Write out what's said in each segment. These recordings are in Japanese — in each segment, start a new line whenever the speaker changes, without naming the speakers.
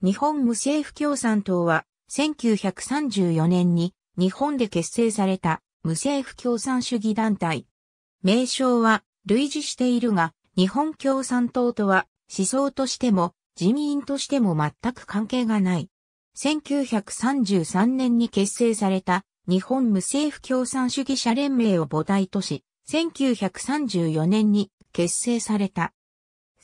日本無政府共産党は、1934年に日本で結成された無政府共産主義団体。名称は類似しているが、日本共産党とは思想としても人民としても全く関係がない。1933年に結成された日本無政府共産主義者連盟を母体とし、1934年に結成された。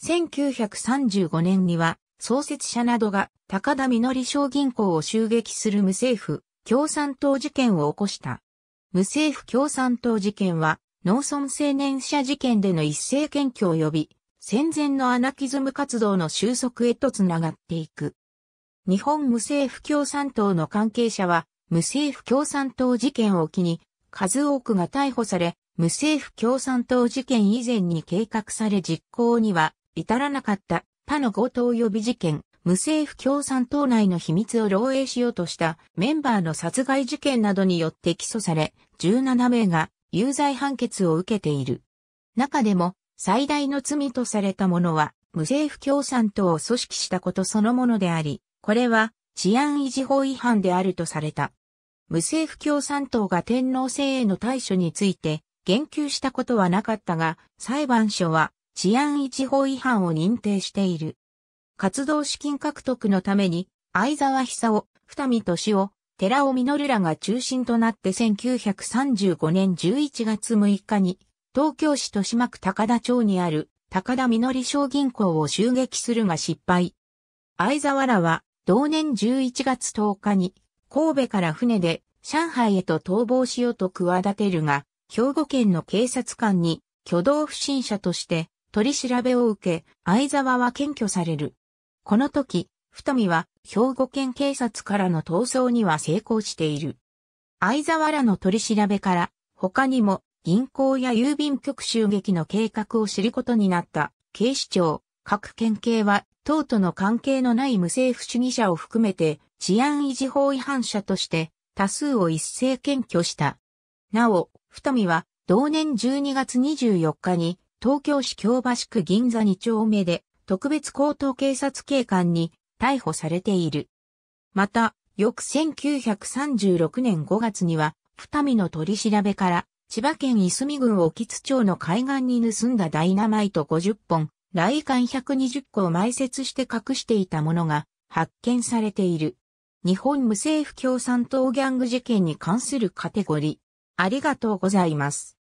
1935年には創設者などが高田実小銀行を襲撃する無政府共産党事件を起こした。無政府共産党事件は農村青年者事件での一斉検挙及び戦前のアナキズム活動の収束へとつながっていく。日本無政府共産党の関係者は無政府共産党事件を機に数多くが逮捕され、無政府共産党事件以前に計画され実行には至らなかった他の強盗予備事件、無政府共産党内の秘密を漏洩しようとしたメンバーの殺害事件などによって起訴され、17名が有罪判決を受けている。中でも、最大の罪とされたものは、無政府共産党を組織したことそのものであり、これは治安維持法違反であるとされた。無政府共産党が天皇制への対処について言及したことはなかったが、裁判所は治安維持法違反を認定している。活動資金獲得のために、相沢久夫、二見敏夫、寺尾実らが中心となって1935年11月6日に、東京市豊島区高田町にある高田実商銀行を襲撃するが失敗。相沢らは同年11月10日に神戸から船で上海へと逃亡しようと企てるが、兵庫県の警察官に挙動不審者として取り調べを受け、相沢は検挙される。この時、太見は兵庫県警察からの逃走には成功している。相沢らの取り調べから、他にも銀行や郵便局襲撃の計画を知ることになった警視庁、各県警は、党との関係のない無政府主義者を含めて治安維持法違反者として多数を一斉検挙した。なお、太見は同年12月24日に東京市京橋区銀座2丁目で特別高等警察警官に逮捕されている。また、翌1936年5月には、二見の取り調べから、千葉県いすみ郡興津町の海岸に盗んだダイナマイト50本、雷管120個を埋設して隠していたものが発見されている。日本無政府共産党ギャング事件に関するカテゴリー。ありがとうございます。